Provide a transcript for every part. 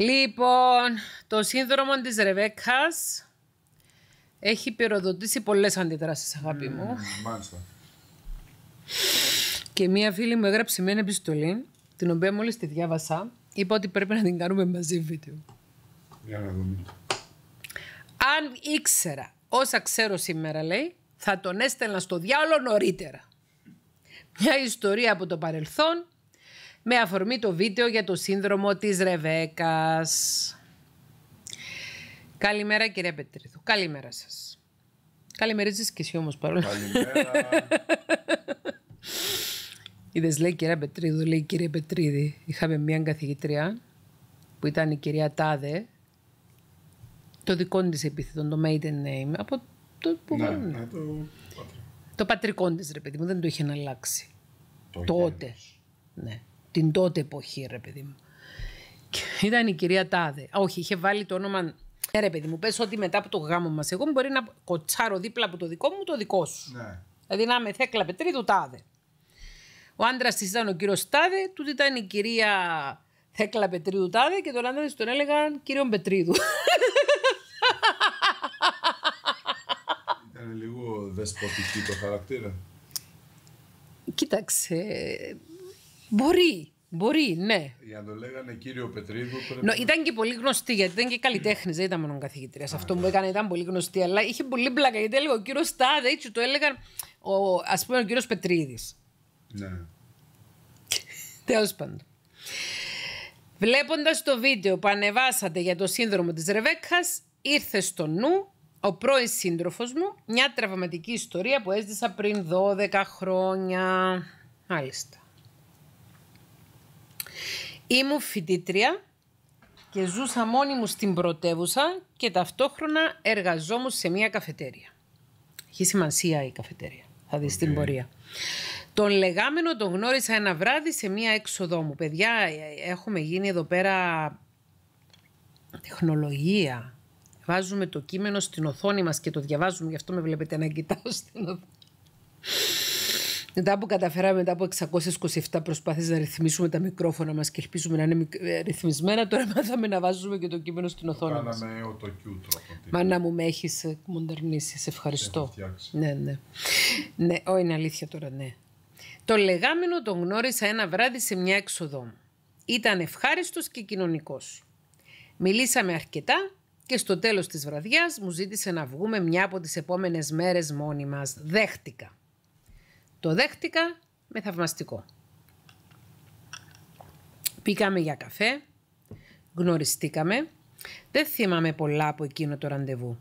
Λοιπόν, το σύνδρομο της Ρεβέκας έχει πυροδοτήσει πολλές αντιδράσεις, αγάπη mm, μου. Μάλιστα. Και μία φίλη μου έγραψε μια επιστολή, την οποία μόλις τη διάβασα, είπα ότι πρέπει να την κάνουμε μαζί βίντεο. Για να δούμε. Αν ήξερα όσα ξέρω σήμερα, λέει, θα τον έστελνα στο διάολο νωρίτερα. Μια ιστορία από το παρελθόν με αφορμή το βίντεο για το σύνδρομο της Ρεβέκας. Καλημέρα κύριε Πετρίδου. Καλημέρα σας. Καλημερίζεις και εσύ όμως παρόλο. Καλημέρα. Είδες λέει κυρία Πετρίδου, λέει κύριε Πετρίδη. Είχαμε μια καθηγητρία που ήταν η κυρία Τάδε. Το δικό της επίθετο, το maiden name. Από το που ναι, ναι, το... το πατρικό της ρε παιδί μου, δεν το είχε αλλάξει. τότε. Ναι την τότε εποχή, ρε παιδί μου. Και ήταν η κυρία Τάδε. Όχι, είχε βάλει το όνομα. Ναι, ρε παιδί μου, πες ότι μετά από το γάμο μας, εγώ μπορεί να κοτσάρω δίπλα από το δικό μου το δικό σου. Ναι. Δηλαδή να είμαι θέκλα Πετρίδου Τάδε. Ο άντρας της ήταν ο κύριος Τάδε, τούτη ήταν η κυρία Θέκλα Πετρίδου Τάδε και τον άντρα της τον έλεγαν κύριο Πετρίδου. Ήταν λίγο δεσποτική το χαρακτήρα. Κοίταξε, Μπορεί. Μπορεί, ναι. Για να το λέγανε κύριο Πετρίδου. Ήταν και πολύ γνωστή, γιατί ήταν και καλλιτέχνης, δεν ήταν μόνο καθηγήτριας. αυτό μου που έκανε ήταν πολύ γνωστή, αλλά είχε πολύ πλάκα. Γιατί έλεγε ο κύριος Στάδε, έτσι το έλεγαν, ας πούμε, ο κύριος Πετρίδης. Ναι. Τέλος πάντων. Βλέποντας το βίντεο που ανεβάσατε για το σύνδρομο της Ρεβέκα, ήρθε στο νου ο πρώην σύντροφος μου μια τραυματική ιστορία που έζησα πριν 12 χρόνια. Μάλιστα. Ήμουν φοιτήτρια και ζούσα μόνη μου στην πρωτεύουσα και ταυτόχρονα εργαζόμουν σε μια καφετέρια. Έχει σημασία η καφετέρια, θα δεις την πορεία. Τον λεγάμενο τον γνώρισα ένα βράδυ σε μια έξοδό μου. Παιδιά, ε, ε, έχουμε γίνει εδώ πέρα τεχνολογία. Βάζουμε το κείμενο στην οθόνη μας και το διαβάζουμε, γι' αυτό με βλέπετε να κοιτάω στην οθόνη. Μετά που καταφέραμε μετά από 627 προσπάθειες να ρυθμίσουμε τα μικρόφωνα μας και ελπίζουμε να είναι ε, ρυθμισμένα, τώρα μάθαμε να βάζουμε και το κείμενο στην οθόνη Μας Κάναμε ο το τρόπο. Μάνα μου με έχεις μοντερνήσει, σε ευχαριστώ. Ναι, ναι. ναι, ό, είναι αλήθεια τώρα, ναι. Το λεγάμενο τον γνώρισα ένα βράδυ σε μια έξοδό Ήταν ευχάριστος και κοινωνικός. Μιλήσαμε αρκετά και στο τέλος της βραδιάς μου ζήτησε να βγούμε μια από τις επόμενες μέρες μόνοι μας. Δέχτηκα. Το δέχτηκα με θαυμαστικό. Πήγαμε για καφέ, γνωριστήκαμε. Δεν θυμάμαι πολλά από εκείνο το ραντεβού.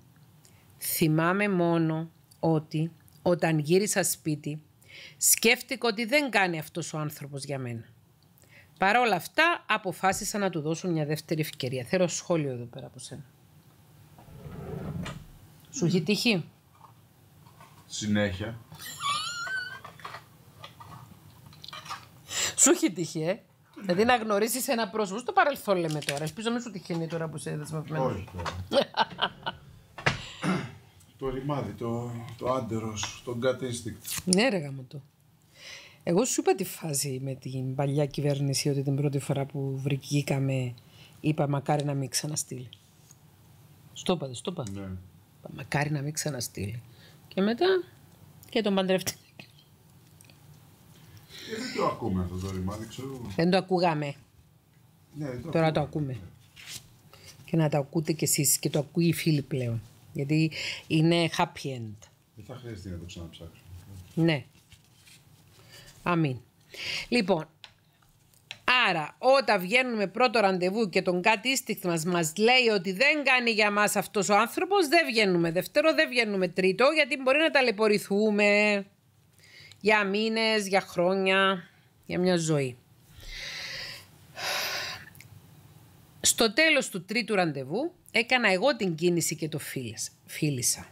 Θυμάμαι μόνο ότι όταν γύρισα σπίτι σκέφτηκα ότι δεν κάνει αυτός ο άνθρωπος για μένα. Παρ' όλα αυτά αποφάσισα να του δώσω μια δεύτερη ευκαιρία. Θέλω σχόλιο εδώ πέρα από σένα. Σου έχει τύχει. Συνέχεια. Σου έχει τύχει, ε. Δηλαδή να γνωρίσεις ένα πρόσωπο. Στο παρελθόν λέμε τώρα. Ελπίζω να σου τυχαίνει τώρα που σε δεσμευμένος. Όχι τώρα. το ρημάδι, το, το άντερος, το gut Ναι, ρε μου το. Εγώ σου είπα τη φάση με την παλιά κυβέρνηση ότι την πρώτη φορά που βρήκαμε, είπα μακάρι να μην ξαναστείλει. Στο είπα, στο είπα. Ναι. Μακάρι να μην ξαναστείλει. Και μετά και τον παντρεύτηκε. Ε, δεν το ακούμε αυτό το ρημάδι, ξέρω. Δεν το ακούγαμε. Ναι, το Τώρα το ακούμε. Και να το ακούτε κι εσείς και το ακούει η φίλη πλέον. Γιατί είναι happy end. Δεν θα χρειαστεί να το ξαναψάξουμε. Ναι. Αμήν. Λοιπόν, Άρα, όταν βγαίνουμε πρώτο ραντεβού και τον κάτι ίστιχτ μας μας λέει ότι δεν κάνει για μας αυτός ο άνθρωπος δεν βγαίνουμε. Δεύτερο, δεν βγαίνουμε. Τρίτο, γιατί μπορεί να ταλαιπωρηθούμε για μήνες, για χρόνια, για μια ζωή. Στο τέλος του τρίτου ραντεβού έκανα εγώ την κίνηση και το φίλησα.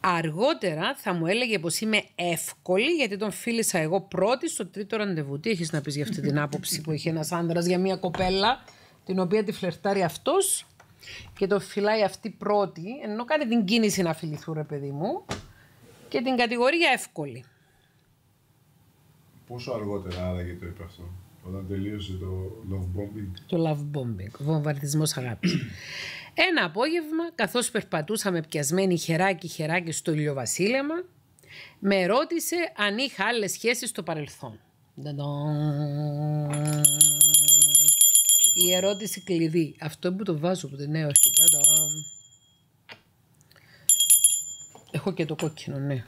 Αργότερα θα μου έλεγε πως είμαι εύκολη γιατί τον φίλησα εγώ πρώτη στο τρίτο ραντεβού. Τι έχεις να πεις για αυτή την άποψη που είχε ένας άνδρας για μια κοπέλα την οποία τη φλερτάρει αυτός και το φυλάει αυτή πρώτη ενώ κάνει την κίνηση να φιληθούν ρε παιδί μου και την κατηγορία εύκολη. Πόσο αργότερα άραγε το είπε αυτό, όταν τελείωσε το love bombing. Το love bombing, βομβαρδισμός αγάπης. Ένα απόγευμα, καθώς περπατούσαμε πιασμένοι χεράκι-χεράκι στο ηλιοβασίλεμα, με ρώτησε αν είχα άλλες σχέσεις στο παρελθόν. Η ερώτηση κλειδί. Αυτό που το βάζω που δεν έρχεται. και το κόκκινο, ναι.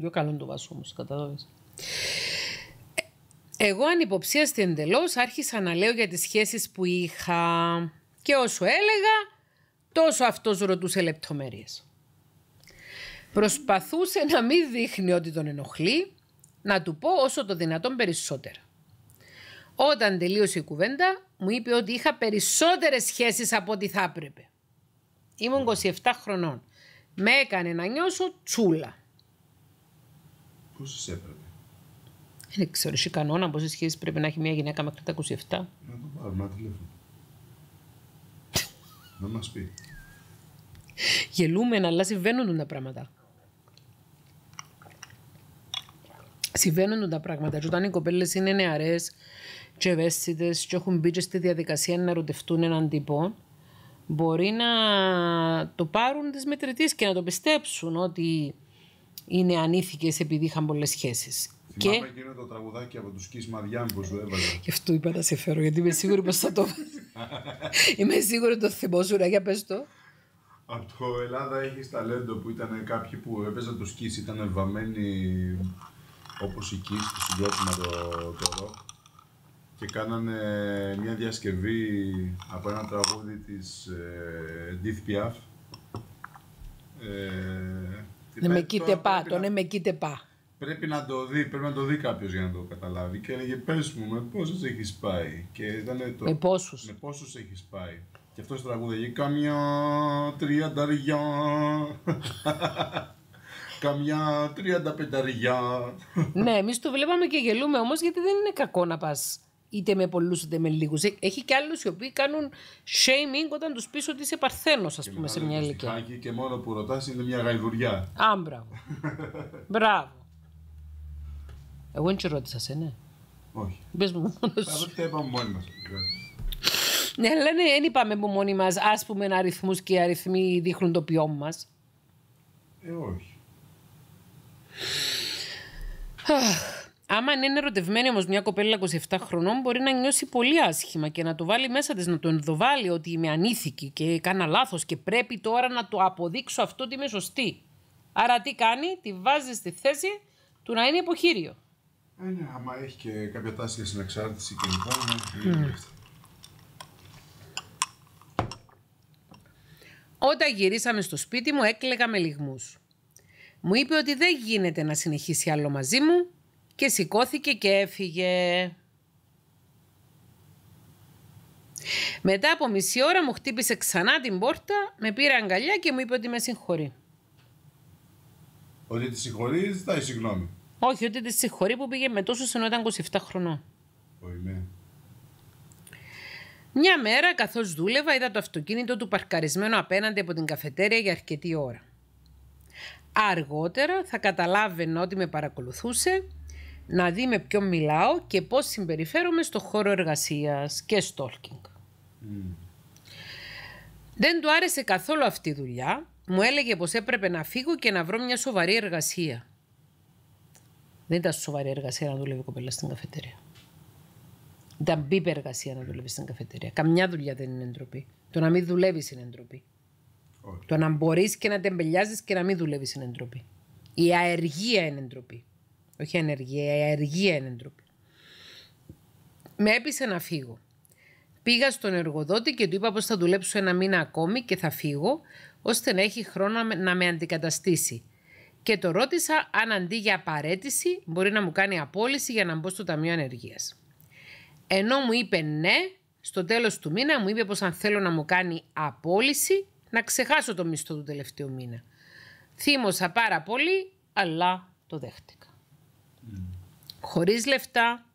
Νταν, καλό το βάσο όμως, καταλάβεις. Ε, εγώ ανυποψίαστη εντελώς άρχισα να λέω για τις σχέσεις που είχα και όσο έλεγα τόσο αυτός ρωτούσε λεπτομέρειες. Προσπαθούσε να μην δείχνει ότι τον ενοχλεί, να του πω όσο το δυνατόν περισσότερα. Όταν τελείωσε η κουβέντα μου είπε ότι είχα περισσότερες σχέσεις από ό,τι θα έπρεπε. Ήμουν 27 χρονών. Με έκανε να νιώσω τσούλα. Πώ σα έπρεπε. Δεν ξέρω, είσαι κανόνα πόσες σχέσεις πρέπει να έχει μια γυναίκα μέχρι τα 27. Να το πάρουμε τη τηλέφωνο. να μας πει. Γελούμε, αλλά συμβαίνουν τα πράγματα. Συμβαίνουν τα πράγματα. Και όταν οι κοπέλες είναι νεαρές και ευαίσθητες και έχουν μπει και στη διαδικασία να ερωτευτούν έναν τύπο, μπορεί να το πάρουν τις μετρητής και να το πιστέψουν ότι είναι ανήθικες επειδή είχαν πολλές σχέσεις. Θυμάμαι και... εκείνο το τραγουδάκι από τους Κις Μαριάν που σου έβαλε. Γι' αυτό είπα να σε φέρω, γιατί είμαι σίγουρη πως θα το Είμαι σίγουρη ότι το ρε. για πες το. Από το Ελλάδα έχεις ταλέντο που ήταν κάποιοι που έπαιζαν το Kiss, ήταν βαμμένοι όπως η Κις, που συγκρότημα το, το και κάνανε μια διασκευή από ένα τραγούδι της ε, Piaf. Ε, με κοίτε πά, το ναι με κοίτε ναι, πά. Πρέπει να το δει, πρέπει να το δει κάποιος για να το καταλάβει. Και έλεγε πες μου, με πόσους έχεις πάει. Και ήταν το. Με πόσους Με έχεις πάει. Και αυτός τραγούδαγε Καμιά τριανταριά. Καμιά τριανταπενταριά. ναι, εμείς το βλέπαμε και γελούμε όμως γιατί δεν είναι κακό να πας είτε με πολλούς είτε με λίγους. Ε, έχει και άλλους οι οποίοι κάνουν shaming όταν τους πεις ότι είσαι παρθένος, ας πούμε, σε μια ηλικία. Και μόνο που ρωτάς είναι μια γαϊδουριά. Άμπρα. Μπράβο. Εγώ δεν ρώτησα ναι. Όχι. Πες μου μόνος. Τα είπαμε μόνοι μας. Ναι, αλλά ναι, δεν είπαμε μόνοι μας ας πούμε αριθμούς και οι αριθμοί δείχνουν το ποιό μας. Ε, όχι. Άμα είναι ερωτευμένη όμως μια κοπέλα 27 χρονών, μπορεί να νιώσει πολύ άσχημα και να το βάλει μέσα της, να το ενδοβάλει ότι είμαι ανήθικη και κάνα λάθος και πρέπει τώρα να το αποδείξω αυτό ότι είμαι σωστή. Άρα τι κάνει, τη βάζει στη θέση του να είναι υποχείριο. Ναι, ναι, άμα έχει και κάποια τάση για συνεξάρτηση και λοιπά. Ναι, Όταν γυρίσαμε στο σπίτι μου έκλαιγα με λιγμούς. Μου είπε ότι δεν γίνεται να συνεχίσει άλλο μαζί μου και σηκώθηκε και έφυγε. Μετά από μισή ώρα μου χτύπησε ξανά την πόρτα, με πήρε αγκαλιά και μου είπε ότι με συγχωρεί. Ότι τη συγχωρείς ή ζητάει συγγνώμη. Όχι, ότι τη συγχωρεί που πήγε με τόσο ενώ ήταν 27 χρονών. Όχι, ναι. Μια μέρα, καθώς δούλευα, είδα το αυτοκίνητο του παρκαρισμένο απέναντι από την καφετέρια για αρκετή ώρα. Αργότερα θα καταλάβαινα ότι με παρακολουθούσε να δει με ποιον μιλάω και πώς συμπεριφέρομαι στο χώρο εργασίας και stalking. Mm. Δεν του άρεσε καθόλου αυτή η δουλειά. Μου έλεγε πως έπρεπε να φύγω και να βρω μια σοβαρή εργασία. Δεν ήταν σοβαρή εργασία να δουλεύει κοπέλα στην καφετέρια. Ήταν μπίπε εργασία να δουλεύει στην καφετέρια. Καμιά δουλειά δεν είναι ντροπή. Το να μην δουλεύεις είναι ντροπή. Το να μπορείς και να τεμπελιάζεις και να μην δουλεύεις είναι ντροπή. Η αεργία είναι ντροπή. Όχι ενεργεία, η αεργία είναι ντροπή. Με έπεισε να φύγω. Πήγα στον εργοδότη και του είπα πως θα δουλέψω ένα μήνα ακόμη και θα φύγω, ώστε να έχει χρόνο να με αντικαταστήσει. Και το ρώτησα αν αντί για παρέτηση μπορεί να μου κάνει απόλυση για να μπω στο Ταμείο Ανεργίας. Ενώ μου είπε ναι, στο τέλος του μήνα μου είπε πως αν θέλω να μου κάνει απόλυση, να ξεχάσω το μισθό του τελευταίου μήνα. Θύμωσα πάρα πολύ, αλλά το δέχτηκα. Χωρίς λεφτά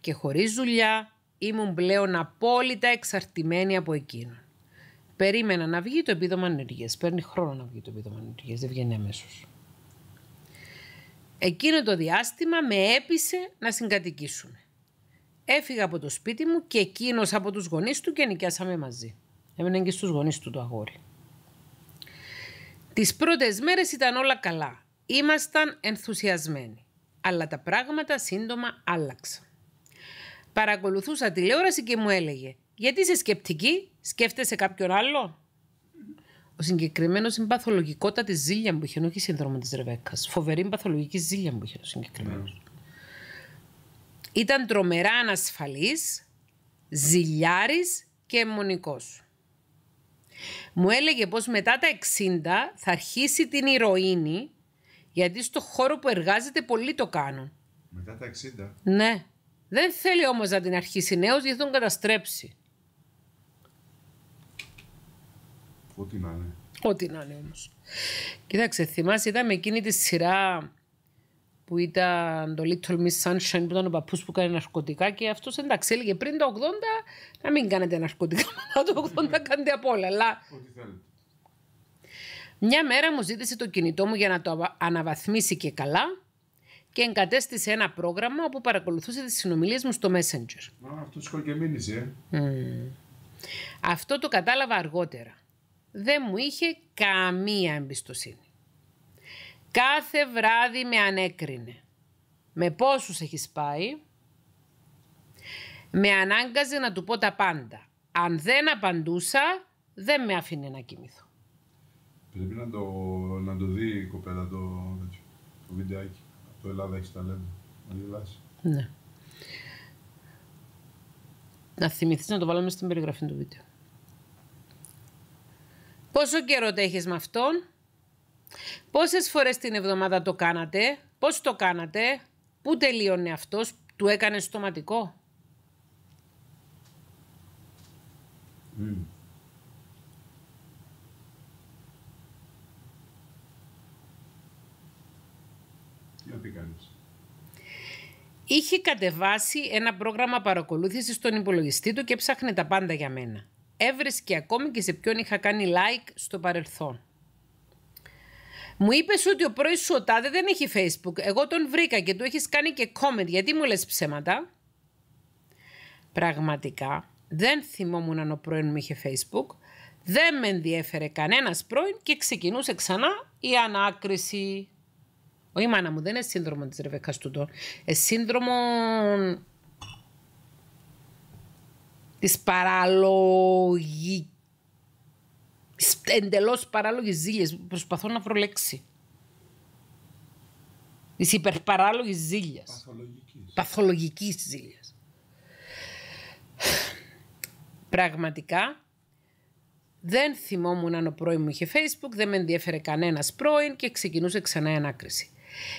και χωρίς δουλειά ήμουν πλέον απόλυτα εξαρτημένη από εκείνον. Περίμενα να βγει το επίδομα ανεργία. Παίρνει χρόνο να βγει το επίδομα ανεργία, δεν βγαίνει αμέσως. Εκείνο το διάστημα με έπεισε να συγκατοικήσουμε. Έφυγα από το σπίτι μου και εκείνος από τους γονείς του και νοικιάσαμε μαζί. Έμενε και στους γονείς του το αγόρι. Τις πρώτες μέρες ήταν όλα καλά. Ήμασταν ενθουσιασμένοι αλλά τα πράγματα σύντομα άλλαξαν. Παρακολουθούσα τηλεόραση και μου έλεγε «Γιατί είσαι σκεπτική, σκέφτεσαι κάποιον άλλο» ο συγκεκριμένος είναι παθολογικότατη ζήλια που είχε, όχι σύνδρομο της Ρεβέκας. Φοβερή παθολογική ζήλια που είχε ο συγκεκριμένος. Ναι. Ήταν τρομερά ανασφαλής, ζηλιάρης και αιμονικός. Μου έλεγε πως μετά τα 60 θα αρχίσει την ηρωίνη γιατί στο χώρο που εργάζεται πολλοί το κάνουν. Μετά τα 60. Ναι. Δεν θέλει όμως να την αρχίσει νέος γιατί τον καταστρέψει. Ό,τι να είναι. Ό,τι να είναι όμως. Κοίταξε, θυμάσαι, είδαμε εκείνη τη σειρά που ήταν το Little Miss Sunshine που ήταν ο παππούς που κάνει ναρκωτικά και αυτός εντάξει έλεγε πριν το 80 να μην κάνετε ναρκωτικά, μετά το 80 κάνετε απ' όλα. Αλλά... Ό,τι θέλετε. Μια μέρα μου ζήτησε το κινητό μου για να το αναβαθμίσει και καλά και εγκατέστησε ένα πρόγραμμα όπου παρακολουθούσε τις συνομιλίες μου στο Messenger. αυτό ε. Αυτό το κατάλαβα αργότερα. Δεν μου είχε καμία εμπιστοσύνη. Κάθε βράδυ με ανέκρινε. Με πόσους έχει πάει. Με ανάγκαζε να του πω τα πάντα. Αν δεν απαντούσα, δεν με άφηνε να κοιμηθώ. Πρέπει να το, να το δει η κοπέλα το, το βιντεάκι. Το Ελλάδα έχει ταλέντο. Να Ναι. Να θυμηθείς να το βάλουμε στην περιγραφή του βίντεο. Πόσο καιρό το έχεις με αυτόν. Πόσες φορές την εβδομάδα το κάνατε. Πώς το κάνατε. Πού τελείωνε αυτός. Του έκανε στοματικό. Είχε κατεβάσει ένα πρόγραμμα παρακολούθησης στον υπολογιστή του και ψάχνε τα πάντα για μένα. Έβρισκε ακόμη και σε ποιον είχα κάνει like στο παρελθόν. Μου είπες ότι ο πρώην σου ο Τάδε δεν έχει Facebook. Εγώ τον βρήκα και του έχεις κάνει και comment. Γιατί μου λες ψέματα. Πραγματικά δεν θυμόμουν αν ο πρώην μου είχε Facebook. Δεν με ενδιέφερε κανένας πρώην και ξεκινούσε ξανά η ανάκριση. Όχι η μάνα μου, δεν είναι σύνδρομο της Ρεβέκα Τούτο. Είναι σύνδρομο της παραλογικής, Εντελώς παράλογης ζήλιας. Προσπαθώ να βρω λέξη. Της υπερπαράλογης παθολογικής Παθολογικής ζήλιας. Πραγματικά δεν θυμόμουν αν ο πρώην μου είχε Facebook, δεν με ενδιέφερε κανένας πρώην και ξεκινούσε ξανά η ανάκριση.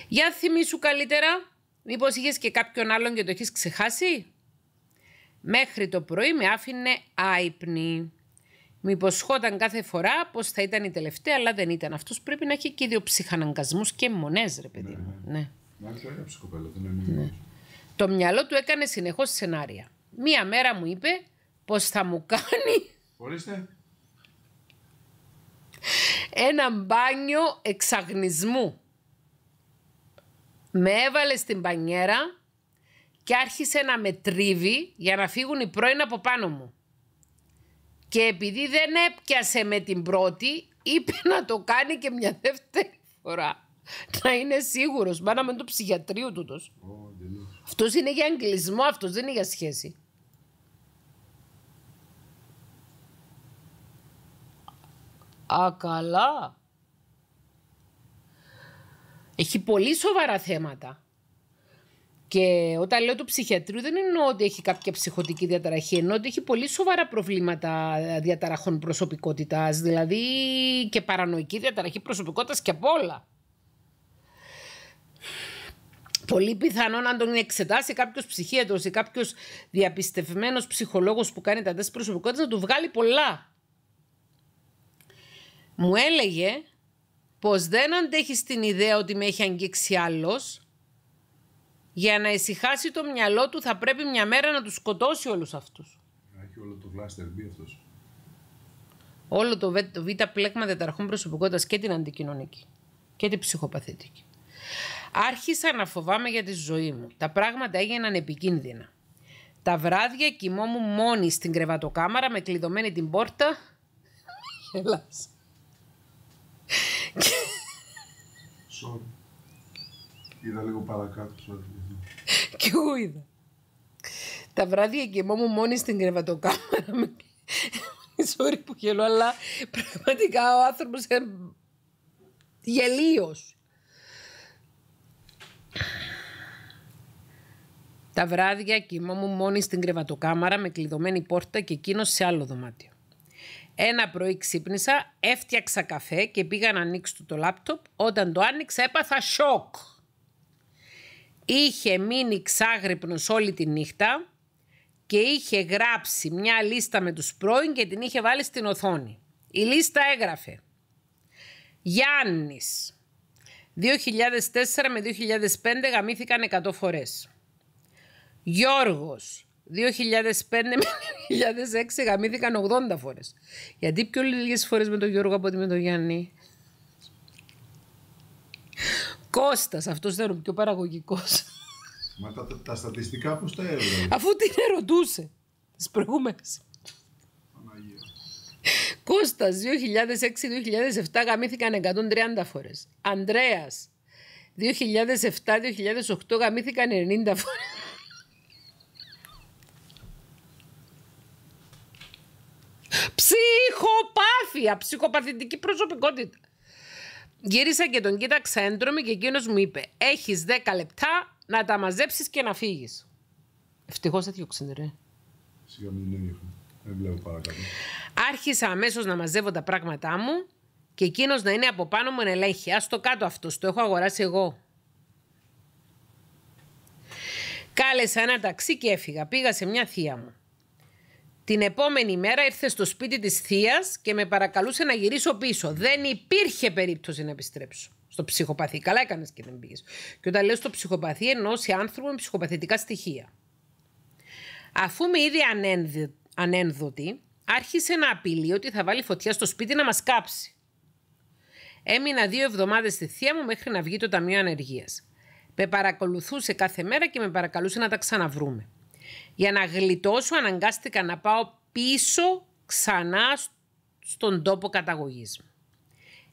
Για θυμίσου καλύτερα, μήπως είχες και κάποιον άλλον και το έχεις ξεχάσει. Μέχρι το πρωί με άφηνε άϊπνη. Μου υποσχόταν κάθε φορά πως θα ήταν η τελευταία, αλλά δεν ήταν. Αυτός πρέπει να έχει και δύο ψυχαναγκασμούς και μονές, ρε παιδί μου. Ναι. ναι. ναι. ναι. Το μυαλό του έκανε συνεχώς σενάρια. Μία μέρα μου είπε πως θα μου κάνει. Ορίστε. Ένα μπάνιο εξαγνισμού με έβαλε στην πανιέρα και άρχισε να με τρίβει για να φύγουν οι πρώην από πάνω μου. Και επειδή δεν έπιασε με την πρώτη, είπε να το κάνει και μια δεύτερη φορά. Να είναι σίγουρος, μάνα με το ψυχιατρίο του. Oh, αυτός είναι για εγκλισμό, αυτός δεν είναι για σχέση. Ακαλά... Έχει πολύ σοβαρά θέματα. Και όταν λέω του ψυχιατρίου δεν εννοώ ότι έχει κάποια ψυχοτική διαταραχή, εννοώ ότι έχει πολύ σοβαρά προβλήματα ε, διαταραχών προσωπικότητας, δηλαδή και παρανοϊκή διαταραχή προσωπικότητας και απ' όλα. Πολύ πιθανόν να τον εξετάσει κάποιος ψυχίατρος ή κάποιος διαπιστευμένος ψυχολόγος που κάνει τα τεστ προσωπικότητας να του βγάλει πολλά. Μου έλεγε πως δεν αντέχεις την ιδέα ότι με έχει αγγίξει άλλος, για να ησυχάσει το μυαλό του θα πρέπει μια μέρα να του σκοτώσει όλους αυτούς. Έχει όλο το βλάστερ μπει αυτός. Όλο το β' πλέγμα δεταρχών προσωπικότητας και την αντικοινωνική και την ψυχοπαθητική. Άρχισα να φοβάμαι για τη ζωή μου. Τα πράγματα έγιναν επικίνδυνα. Τα βράδια κοιμόμουν μόνη στην κρεβατοκάμαρα με κλειδωμένη την πόρτα. Γελάς. Sorry. Είδα λίγο παρακάτω Και εγώ είδα. Τα βράδια μου μόνη στην κρεβατοκάμαρα. Sorry που γελώ, αλλά πραγματικά ο ανθρωπο είναι γελίος. Τα βράδια κοιμόμουν μόνη στην κρεβατοκάμαρα με κλειδωμένη πόρτα και εκείνο σε άλλο δωμάτιο. Ένα πρωί ξύπνησα, έφτιαξα καφέ και πήγα να ανοίξω το λάπτοπ. Όταν το άνοιξα έπαθα σοκ. Είχε μείνει ξάγρυπνος όλη τη νύχτα και είχε γράψει μια λίστα με τους πρώην και την είχε βάλει στην οθόνη. Η λίστα έγραφε Γιάννης 2004 με 2005 γαμήθηκαν 100 φορές. Γιώργος 2005 με 2006 γαμήθηκαν 80 φορές. Γιατί πιο λίγες φορές με τον Γιώργο από ότι με τον Γιάννη. Κώστας, αυτός ήταν ο πιο παραγωγικός. Μα τα, στατιστικά πώς τα έβγαλε. Αφού την ερωτούσε τις προηγούμενες. Κώστας 2006-2007 γαμήθηκαν 130 φορές. ανδρεας Ανδρέας 2007-2008 γαμήθηκαν 90 φορές. Ψυχοπάθεια, ψυχοπαθητική προσωπικότητα. Γύρισα και τον κοίταξα έντρομη και εκείνος μου είπε: Έχεις 10 λεπτά να τα μαζέψεις και να φύγεις. Ευτυχώς έτσι, ο ρε. Σιγά μην ήρθα. Δεν βλέπω παρακάτω. Άρχισα αμέσως να μαζεύω τα πράγματά μου και εκείνος να είναι από πάνω μου να ελέγχει. Ας το κάτω αυτός, το έχω αγοράσει εγώ. Κάλεσα ένα ταξί και έφυγα. Πήγα σε μια θεία μου. Την επόμενη μέρα ήρθε στο σπίτι της θείας και με παρακαλούσε να γυρίσω πίσω. Δεν υπήρχε περίπτωση να επιστρέψω. Στο ψυχοπαθή. Καλά έκανες και δεν πήγες. Και όταν λέω στο ψυχοπαθή, εννοώ σε άνθρωπο με ψυχοπαθητικά στοιχεία. Αφού με είδε ανένδυ... ανένδοτη, άρχισε να απειλεί ότι θα βάλει φωτιά στο σπίτι να μας κάψει. Έμεινα δύο εβδομάδες στη θεία μου μέχρι να βγει το Ταμείο Ανεργίας. Με παρακολουθούσε κάθε μέρα και με παρακαλούσε να τα ξαναβρούμε. Για να γλιτώσω αναγκάστηκα να πάω πίσω ξανά στον τόπο καταγωγής μου.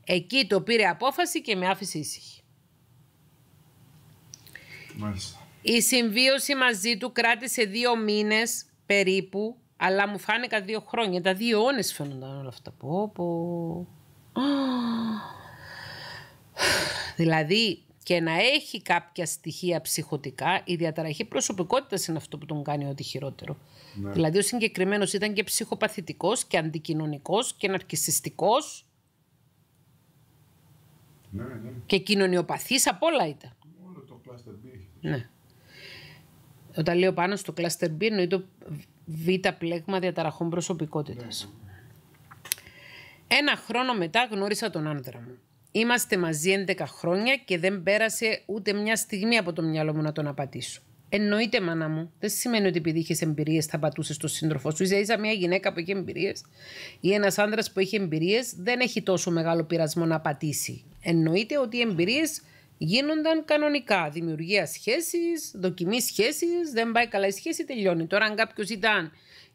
Εκεί το πήρε απόφαση και με άφησε ήσυχη. Η συμβίωση μαζί του κράτησε δύο μήνες περίπου, αλλά μου φάνηκαν δύο χρόνια. Τα δύο αιώνες φαίνονταν όλα αυτά. Πω, Δηλαδή, και να έχει κάποια στοιχεία ψυχοτικά, η διαταραχή προσωπικότητα είναι αυτό που τον κάνει ό,τι χειρότερο. Ναι. Δηλαδή, ο συγκεκριμένος ήταν και ψυχοπαθητικός και αντικοινωνικός και ναρκιστικό. Ναι, ναι, Και κοινωνιοπαθής από όλα ήταν. Όλο το κλάστερ B. Ναι. Όταν λέω πάνω στο κλάστερ B, εννοεί το β' πλέγμα διαταραχών προσωπικότητας. Ναι, Ένα χρόνο μετά γνώρισα τον άντρα μου. Είμαστε μαζί 11 χρόνια και δεν πέρασε ούτε μια στιγμή από το μυαλό μου να τον απατήσω. Εννοείται, μάνα μου, δεν σημαίνει ότι επειδή είχες εμπειρίες θα πατούσες τον σύντροφο σου. σα ίσα μια γυναίκα που έχει πατήσει. Εννοείται ότι οι εμπειρίες γίνονταν κανονικά. Δημιουργία σχέσης, δοκιμή σχέσης, δεν πάει καλά η ενα αντρα που έχει εμπειριε δεν εχει τοσο μεγαλο πειρασμο να πατησει εννοειται οτι οι εμπειριε γινονταν κανονικα δημιουργια σχέσει, δοκιμη σχέσει, δεν παει καλα η σχεση τελειωνει τωρα αν κάποιο ήταν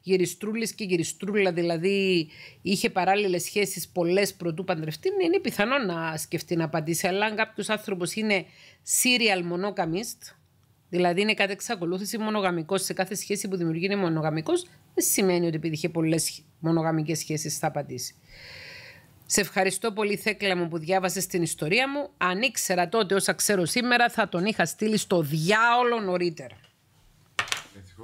γυριστρούλης και γυριστρούλα, δηλαδή είχε παράλληλες σχέσεις πολλές πρωτού παντρευτεί, είναι πιθανό να σκεφτεί να απαντήσει. Αλλά αν κάποιος άνθρωπος είναι serial monogamist, δηλαδή είναι κατά εξακολούθηση μονογαμικός σε κάθε σχέση που δημιουργεί είναι μονογαμικός, δεν σημαίνει ότι επειδή είχε πολλές μονογαμικές σχέσεις θα απαντήσει. Σε ευχαριστώ πολύ, Θέκλα μου, που διάβασες την ιστορία μου. Αν ήξερα τότε όσα ξέρω σήμερα, θα τον είχα στείλει στο διάολο νωρίτερα.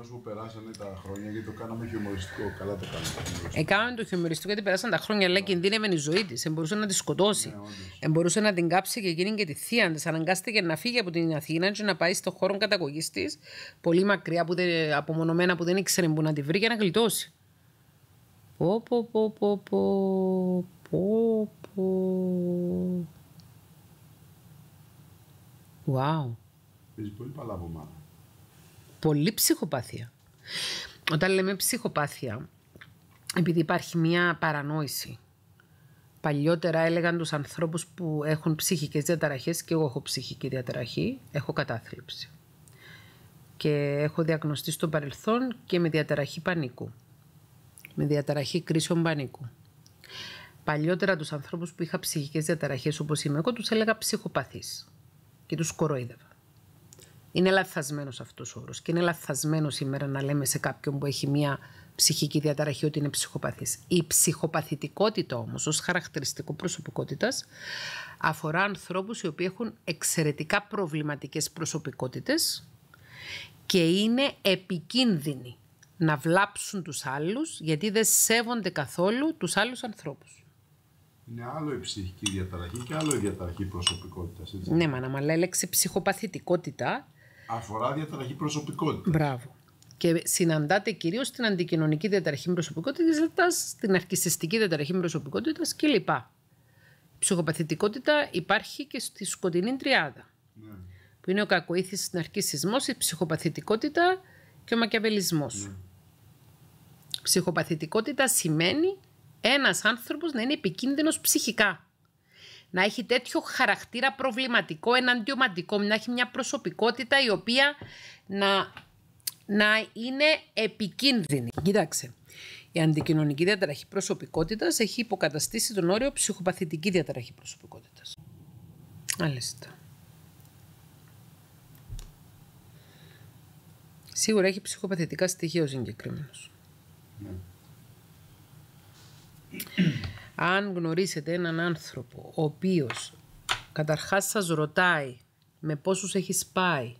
Δυστυχώ που περάσανε τα χρόνια γιατί το κάναμε χιουμοριστικό. Καλά το κάναμε. Ε, κάναμε το χιουμοριστικό γιατί περάσαν τα χρόνια, αλλά κινδύνευε η ζωή της. Ε, μπορούσε να τη σκοτώσει. Ναι, ε, μπορούσε να την κάψει και εκείνη και τη θεία της. Αναγκάστηκε να φύγει από την Αθήνα και να πάει στο χώρο καταγωγής της, πολύ μακριά, που δεν, απομονωμένα που δεν ήξερε που να τη βρει και να γλιτώσει. Πω, πω, πω, πω, πω, πω, πω. Wow. Παίζει πολύ μάνα πολύ ψυχοπάθεια. Όταν λέμε ψυχοπάθεια, επειδή υπάρχει μια παρανόηση. Παλιότερα έλεγαν τους ανθρώπους που έχουν ψυχικές διαταραχές και εγώ έχω ψυχική διαταραχή, έχω κατάθλιψη. Και έχω διαγνωστεί στο παρελθόν και με διαταραχή πανικού. Με διαταραχή κρίσεων πανικού. Παλιότερα τους ανθρώπους που είχα ψυχικές διαταραχές όπως είμαι εγώ τους έλεγα ψυχοπαθείς και τους κοροϊδεύα. Είναι λαθασμένος αυτός ο όρος. Και είναι λαθασμένο σήμερα να λέμε σε κάποιον που έχει μία ψυχική διαταραχή ότι είναι ψυχοπαθής. Η ψυχοπαθητικότητα όμως, ως χαρακτηριστικό προσωπικότητας, αφορά ανθρώπους οι οποίοι έχουν εξαιρετικά προβληματικές προσωπικότητες και είναι επικίνδυνοι να βλάψουν τους άλλους γιατί δεν σέβονται καθόλου τους άλλους ανθρώπους. Είναι άλλο η ψυχική διαταραχή και άλλο η διαταραχή προσωπικότητας. Ναι, μα να λέξη ψυχοπαθητικότητα Αφορά διαταραχή προσωπικότητας. Μπράβο. Και συναντάται κυρίω στην αντικοινωνική διαταραχή προσωπικότητας, στην αρκιστική διαταραχή προσωπικότητας κλπ. Η ψυχοπαθητικότητα υπάρχει και στη σκοτεινή τριάδα. Ναι. Που είναι ο κακοήθης ναρκισμό, η ψυχοπαθητικότητα και ο μακιαβελισμός. Ναι. Ψυχοπαθητικότητα σημαίνει ένας άνθρωπος να είναι επικίνδυνος ψυχικά να έχει τέτοιο χαρακτήρα προβληματικό, εναντιωματικό, να έχει μια προσωπικότητα η οποία να, να είναι επικίνδυνη. Κοιτάξτε, η αντικοινωνική διαταραχή προσωπικότητας έχει υποκαταστήσει τον όριο ψυχοπαθητική διαταραχή προσωπικότητας. Μάλιστα. Σίγουρα έχει ψυχοπαθητικά στοιχεία ο συγκεκριμένος. Ναι. Αν γνωρίσετε έναν άνθρωπο ο οποίος καταρχάς σας ρωτάει με πόσους έχει πάει,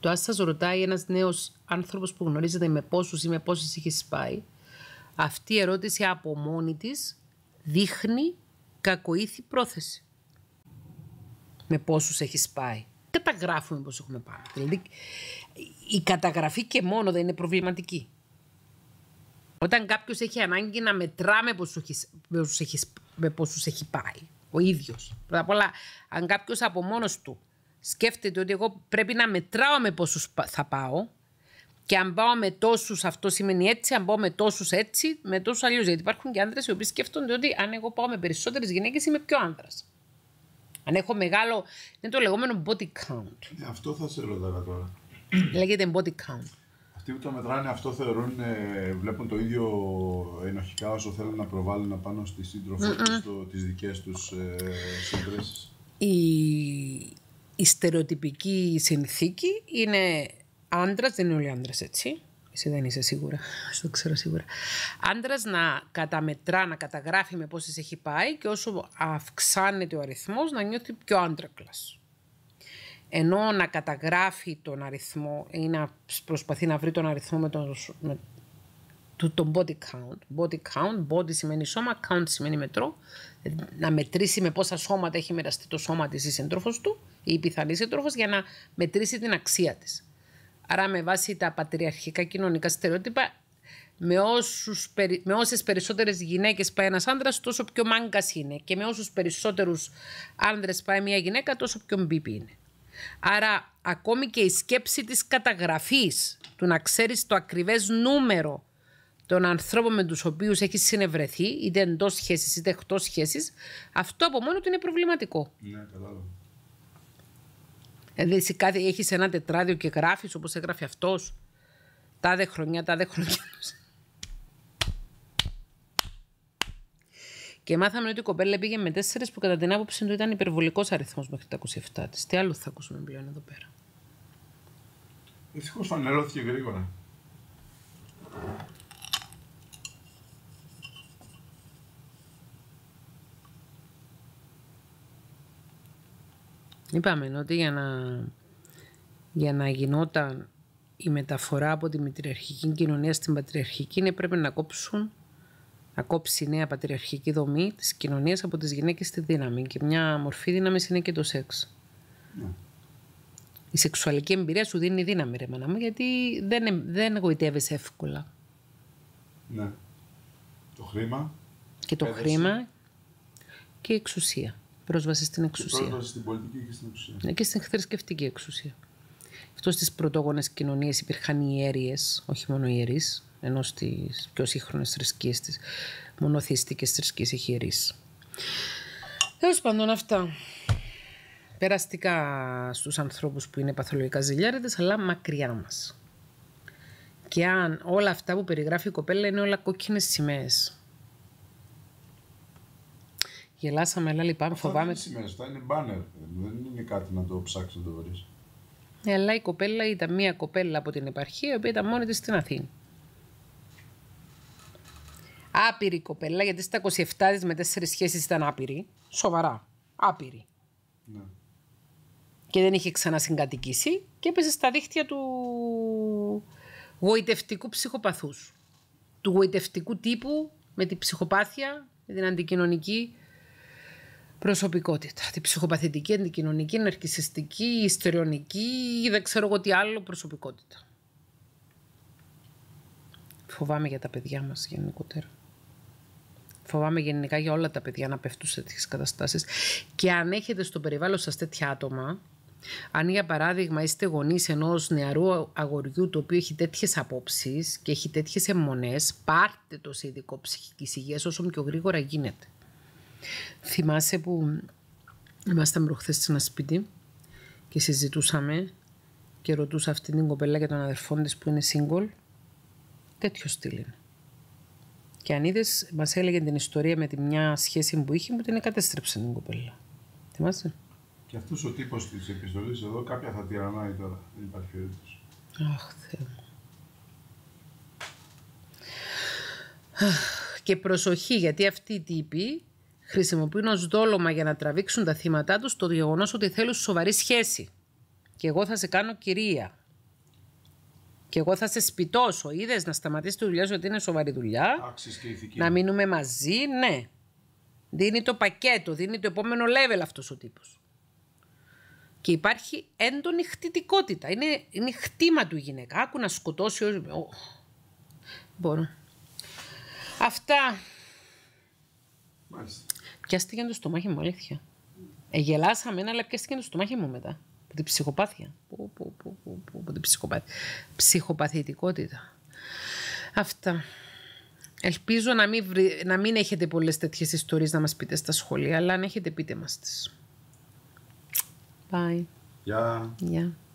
το αν σας ρωτάει ένας νέος άνθρωπος που γνωρίζετε με πόσους ή με πόσες έχει πάει, αυτή η ερώτηση από μόνη της δείχνει κακοήθη πρόθεση. Με πόσους έχει πάει. Καταγράφουμε πώς έχουμε πάει. Δηλαδή η καταγραφή και μόνο δεν είναι προβληματική. Όταν κάποιος έχει ανάγκη να μετρά με πόσου έχει, πόσους έχει πάει, ο ίδιος. Πρώτα απ' όλα, αν κάποιος από μόνος του σκέφτεται ότι εγώ πρέπει να μετράω με πόσους θα πάω, και αν πάω με τόσους, αυτό σημαίνει έτσι. Αν πάω με τόσους έτσι, με τόσους αλλιώς. Γιατί υπάρχουν και άντρε οι οποίοι σκέφτονται ότι αν εγώ πάω με περισσότερες γυναίκες, είμαι πιο άντρα. Αν έχω μεγάλο. Είναι το λεγόμενο body count. αυτό θα σε ρωτάω τώρα. Λέγεται body count αυτοί που το μετράνε αυτό θεωρούν, ε, βλέπουν το ίδιο ενοχικά όσο θέλουν να προβάλλουν πάνω στις σύντροφους mm -mm. στο, τις δικές τους ε, Η, η στερεοτυπική συνθήκη είναι άντρας, δεν είναι όλοι άντρα έτσι. Εσύ δεν είσαι σίγουρα. Στο ξέρω σίγουρα. Άντρας να καταμετρά, να καταγράφει με πόσες έχει πάει και όσο αυξάνεται ο αριθμός να νιώθει πιο άντρακλας ενώ να καταγράφει τον αριθμό ή να προσπαθεί να βρει τον αριθμό με τον, με, το, το body count. Body count, body σημαίνει σώμα, count σημαίνει μετρό. Ε, να μετρήσει με πόσα σώματα έχει μοιραστεί το σώμα της η σύντροφος του ή η πιθανή σύντροφος για να μετρήσει την αξία της. Άρα με βάση τα πατριαρχικά κοινωνικά στερεότυπα με, όσους, με όσες περισσότερες γυναίκες πάει ένας άντρας, τόσο πιο μάγκας είναι. Και με όσους περισσότερους άντρες πάει μια γυναίκα, τόσο πιο μπίπι είναι. Άρα ακόμη και η σκέψη της καταγραφής, του να ξέρεις το ακριβές νούμερο των ανθρώπων με τους οποίους έχει συνευρεθεί, είτε εντός σχέσης είτε εκτός σχέσης, αυτό από μόνο του είναι προβληματικό. Ναι, κατάλαβα. Ε, δηλαδή, κάτι έχεις ένα τετράδιο και γράφεις όπως έγραφε τά Τάδε χρονιά, τάδε χρονιά. Και μάθαμε ότι η κοπέλα πήγε με τέσσερις που κατά την άποψή του ήταν υπερβολικός αριθμός μέχρι τα 27 Τι άλλο θα ακούσουμε πλέον εδώ πέρα. Δυστυχώς φανερώθηκε γρήγορα. Είπαμε ότι για να, για να γινόταν η μεταφορά από τη μητριαρχική κοινωνία στην πατριαρχική είναι πρέπει να κόψουν να κόψει η νέα πατριαρχική δομή της κοινωνίας από τις γυναίκες στη δύναμη. Και μια μορφή δύναμης είναι και το σεξ. Ναι. Η σεξουαλική εμπειρία σου δίνει δύναμη, ρε μάνα μου, γιατί δεν, δεν εγωιτεύεσαι εύκολα. Ναι. Το χρήμα. Και το χρήμα και η εξουσία. Πρόσβαση στην εξουσία. πρόσβαση στην πολιτική και στην εξουσία. Ναι, και στην θρησκευτική εξουσία. Αυτό στις πρωτόγονες κοινωνίες υπήρχαν ιέρειε, όχι μόνο ιερείς, ενώ στις πιο σύγχρονες θρησκείες της μονοθυστικές θρησκείε οι χειρεί. Τέλος πάντων αυτά. Περαστικά στους ανθρώπους που είναι παθολογικά ζηλιάρετες, αλλά μακριά μας. Και αν όλα αυτά που περιγράφει η κοπέλα είναι όλα κόκκινες σημαίες. Γελάσαμε, αλλά λυπάμαι, φοβάμαι. Αυτά είναι αυτά είναι μπάνερ. Δεν είναι κάτι να το ψάξεις να το βρεις. Ε, αλλά η κοπέλα ήταν μία κοπέλα από την επαρχία, η οποία ήταν μόνη της στην Αθήνα. Άπειρη κοπέλα, γιατί στα 27 με τέσσερις σχέσεις ήταν άπειρη. Σοβαρά. Άπειρη. Ναι. Και δεν είχε ξανασυγκατοικήσει και έπεσε στα δίχτυα του γοητευτικού ψυχοπαθούς. Του γοητευτικού τύπου με την ψυχοπάθεια, με την αντικοινωνική προσωπικότητα. Την ψυχοπαθητική, αντικοινωνική, ναρκιστική, ιστοριονική, δεν ξέρω εγώ τι άλλο προσωπικότητα. Φοβάμαι για τα παιδιά μας γενικότερα. Φοβάμαι γενικά για όλα τα παιδιά να πέφτουν σε τέτοιες καταστάσεις. Και αν έχετε στο περιβάλλον σας τέτοια άτομα, αν για παράδειγμα είστε γονείς ενός νεαρού αγοριού το οποίο έχει τέτοιες απόψεις και έχει τέτοιες αιμονές, πάρτε το σε ειδικό ψυχικής υγείας όσο πιο γρήγορα γίνεται. Θυμάσαι που ήμασταν προχθές σε ένα σπίτι και συζητούσαμε και ρωτούσα αυτήν την κοπέλα για τον αδερφό της που είναι single Τέτοιο στυλ είναι. Και αν είδες, μας έλεγε την ιστορία με τη μια σχέση που είχε μου την κατέστρεψε την κοπέλα. Θυμάσαι. Και αυτός ο τύπος της επιστολής εδώ κάποια θα τυρανάει τώρα. Δεν υπάρχει περίπτωση. Αχ, Θεέ Και προσοχή, γιατί αυτοί οι τύποι χρησιμοποιούν ως δόλωμα για να τραβήξουν τα θύματα τους το γεγονός ότι θέλουν σοβαρή σχέση. Και εγώ θα σε κάνω κυρία. Και εγώ θα σε σπιτώσω. Είδες να σταματήσει τη δουλειά σου ότι είναι σοβαρή δουλειά. Να μείνουμε μαζί, ναι. Δίνει το πακέτο, δίνει το επόμενο level αυτός ο τύπος. Και υπάρχει έντονη χτυτικότητα. Είναι, είναι του γυναίκα. Άκου να σκοτώσει. Ως... Μπορώ. Αυτά. Μάλιστα. Πιάστηκε το στομάχι μου, αλήθεια. Ε, γελάσαμε, αλλά πιάστηκε το στομάχι μου μετά από την ψυχοπάθεια. Που, από την ψυχοπάθεια. Ψυχοπαθητικότητα. Αυτά. Ελπίζω να μην, βρει, να μην έχετε πολλές τέτοιες ιστορίες να μας πείτε στα σχολεία, αλλά αν έχετε πείτε μας τις. Bye. Γεια. Yeah.